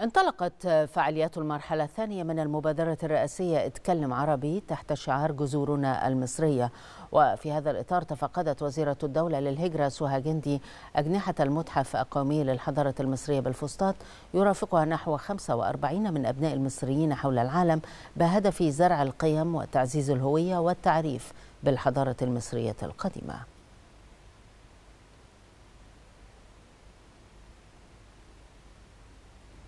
انطلقت فعاليات المرحلة الثانية من المبادرة الرئاسية اتكلم عربي تحت شعار جذورنا المصرية وفي هذا الإطار تفقدت وزيرة الدولة للهجرة سوها جندي أجنحة المتحف القومي للحضارة المصرية بالفسطاط يرافقها نحو 45 من أبناء المصريين حول العالم بهدف زرع القيم وتعزيز الهوية والتعريف بالحضارة المصرية القديمة